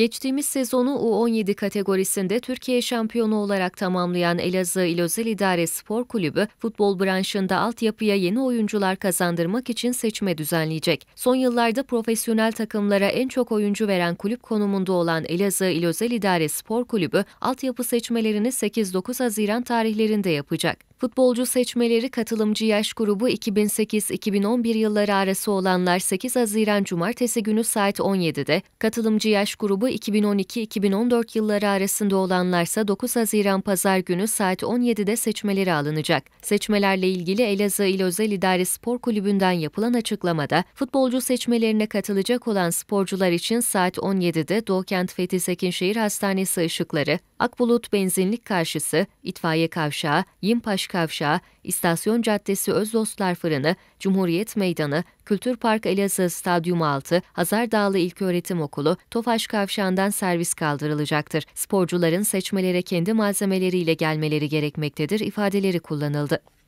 Geçtiğimiz sezonu U17 kategorisinde Türkiye şampiyonu olarak tamamlayan Elazığ İl İdare Spor Kulübü, futbol branşında altyapıya yeni oyuncular kazandırmak için seçme düzenleyecek. Son yıllarda profesyonel takımlara en çok oyuncu veren kulüp konumunda olan Elazığ İl İdare Spor Kulübü, altyapı seçmelerini 8-9 Haziran tarihlerinde yapacak. Futbolcu seçmeleri katılımcı yaş grubu 2008-2011 yılları arası olanlar 8 Haziran Cumartesi günü saat 17'de, katılımcı yaş grubu 2012-2014 yılları arasında olanlarsa 9 Haziran Pazar günü saat 17'de seçmeleri alınacak. Seçmelerle ilgili Elazığ İl Özel İdare Spor Kulübü'nden yapılan açıklamada, futbolcu seçmelerine katılacak olan sporcular için saat 17'de Doğkent Fethi Sekinşehir Hastanesi ışıkları, Akbulut Benzinlik Karşısı, İtfaiye Kavşağı, Yimpaş Kavşağı, İstasyon Caddesi Özdostlar Fırını, Cumhuriyet Meydanı, Kültür Park Elazığ Stadyumu 6, Hazar Dağlı İlköğretim Okulu, Tofaş Kavşağı'ndan servis kaldırılacaktır. Sporcuların seçmelere kendi malzemeleriyle gelmeleri gerekmektedir ifadeleri kullanıldı.